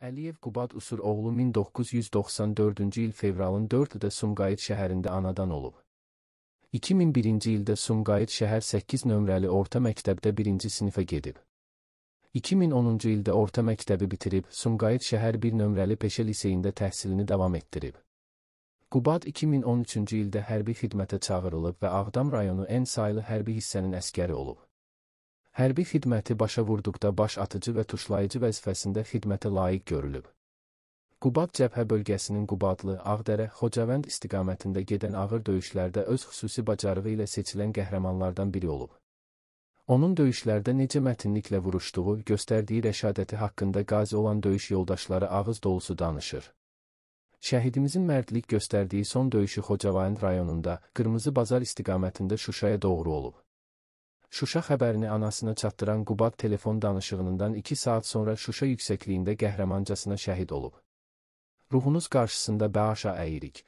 Əliyev Qubad Usuroğlu 1994-cü il fevralın 4-də Sumqayıt şəhərində anadan olub. 2001-ci ildə Sumqayıt şəhər 8 nömrəli orta məktəbdə 1-ci sinifə gedib. 2010-cu ildə orta məktəbi bitirib Sumqayıt şəhər 1 nömrəli peşə liseyində təhsilini davam etdirib. Qubad 2013-cü ildə hərbi xidmətə çağırılıb və Ağdam rayonu ən saylı hərbi hissənin əskəri olub. Hərbi xidməti başa vurduqda baş atıcı və tuşlayıcı vəzifəsində xidmətə layiq görülüb. Qubad cəbhə bölgəsinin Qubadlı, Ağdərə, Xocavənd istiqamətində gedən ağır döyüşlərdə öz xüsusi bacarığı ilə seçilən qəhrəmanlardan biri olub. Onun döyüşlərdə necə mətinliklə vuruşduğu, göstərdiyi rəşadəti haqqında qazi olan döyüş yoldaşları ağız dolusu danışır. Şəhidimizin mərdlik göstərdiyi son döyüşü Xocavənd rayonunda, Qırmızı Bazar istiqamətində Şuşaya doğru olub. Şuşa xəbərini anasına çatdıran Qubad telefon danışığından iki saat sonra Şuşa yüksəkliyində qəhrəmancasına şəhid olub. Ruhunuz qarşısında bəaşa əyirik.